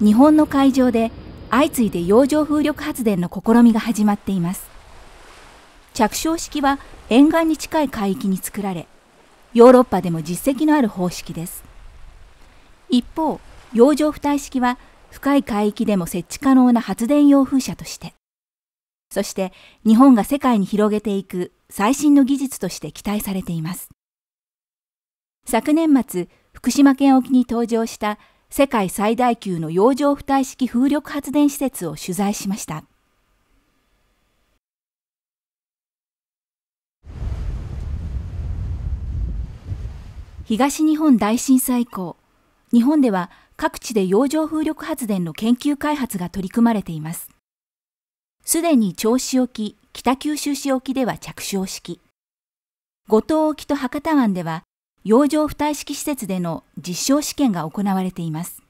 日本の海上で相次いで洋上風力発電の試みが始まっています着床式は沿岸に近い海域に作られヨーロッパでも実績のある方式です一方洋上浮体式は深い海域でも設置可能な発電用風車としてそして日本が世界に広げていく最新の技術として期待されています昨年末福島県沖に登場した世界最大級の洋上浮体式風力発電施設を取材しました。東日本大震災以降、日本では各地で洋上風力発電の研究開発が取り組まれています。すでに銚子沖、北九州市沖では着床式、五島沖と博多湾では洋上浮体式施設での実証試験が行われています。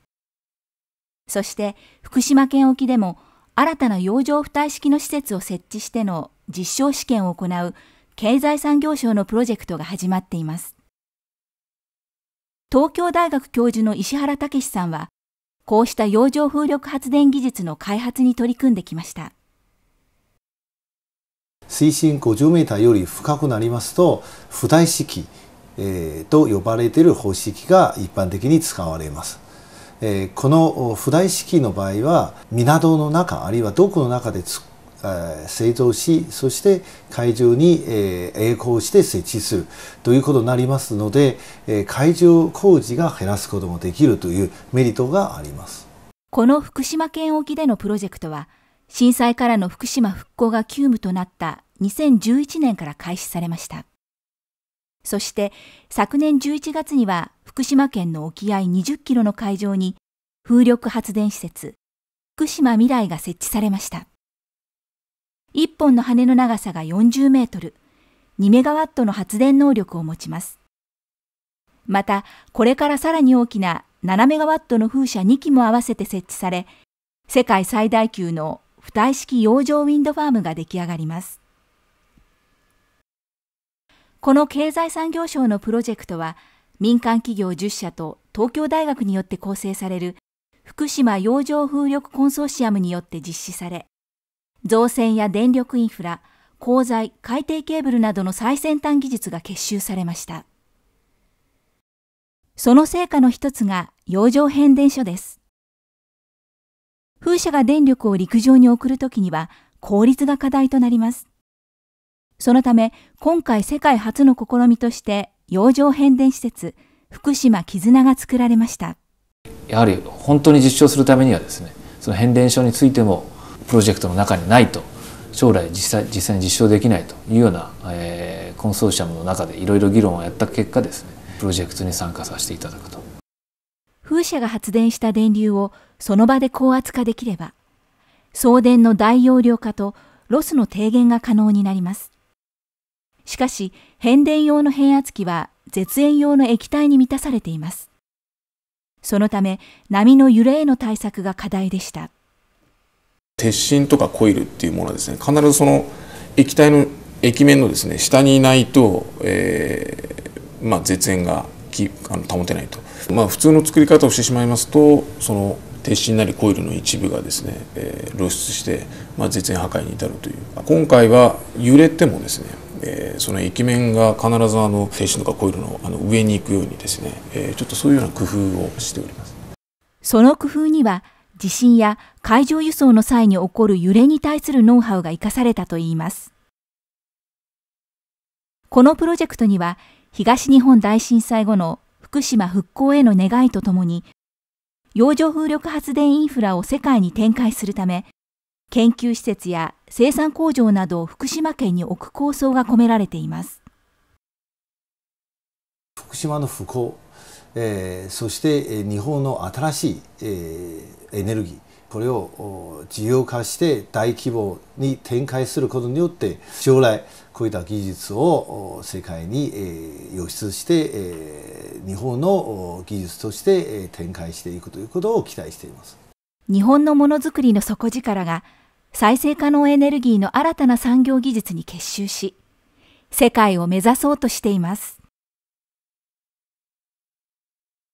そして福島県沖でも新たな洋上浮体式の施設を設置しての実証試験を行う経済産業省のプロジェクトが始まっています。東京大学教授の石原武さんは、こうした洋上風力発電技術の開発に取り組んできました。水深50メーターより深くなりますと、浮体式、えー、と呼ばれている方式が一般的に使われます。えー、この不台式の場合は港の中あるいは洞窟の中でつ、えー、製造しそして会場に、えー、栄光して設置するということになりますので、えー、会場工事が減らすこともできるというメリットがあります。この福島県沖でのプロジェクトは震災からの福島復興が急務となった2011年から開始されました。そして昨年11月には福島県の沖合20キロの海上に風力発電施設福島未来が設置されました。1本の羽の長さが40メートル、2メガワットの発電能力を持ちます。また、これからさらに大きな7メガワットの風車2機も合わせて設置され、世界最大級の浮体式洋上ウィンドファームが出来上がります。この経済産業省のプロジェクトは、民間企業10社と東京大学によって構成される福島洋上風力コンソーシアムによって実施され、造船や電力インフラ、鋼材、海底ケーブルなどの最先端技術が結集されました。その成果の一つが洋上変電所です。風車が電力を陸上に送るときには効率が課題となります。そのため、今回世界初の試みとして、洋上変電施設、福島絆が作られました。やはり本当に実証するためにはですね、その変電所についても、プロジェクトの中にないと、将来実際実際に実証できないというような、えー、コンソーシアムの中でいろいろ議論をやった結果ですね、プロジェクトに参加させていただくと。風車が発電した電流をその場で高圧化できれば、送電の大容量化とロスの低減が可能になります。しかし、変電用の変圧器は絶縁用の液体に満たされています。そのため、波の揺れへの対策が課題でした。鉄心とかコイルっていうものですね、必ずその液体の液面のですね、下にいないと、えー、まあ、絶縁がきあの保てないと。まあ、普通の作り方をしてしまいますと、その鉄心なりコイルの一部がですね、えー、露出して、まあ、絶縁破壊に至るという今回は揺れてもですねえー、その液面が必ずあの静止とかコイルのあの上に行くようにですね、えー、ちょっとそういうような工夫をしておりますその工夫には地震や海上輸送の際に起こる揺れに対するノウハウが生かされたといいますこのプロジェクトには東日本大震災後の福島復興への願いとともに洋上風力発電インフラを世界に展開するため研究施設や生産工場などを福島県に置く構想が込められています福島の復興、えー、そして日本の新しい、えー、エネルギーこれを事業化して大規模に展開することによって将来こういった技術を世界に輸出して日本の技術として展開していくということを期待しています日本のものづくりの底力が再生可能エネルギーの新たな産業技術に結集し、世界を目指そうとしています。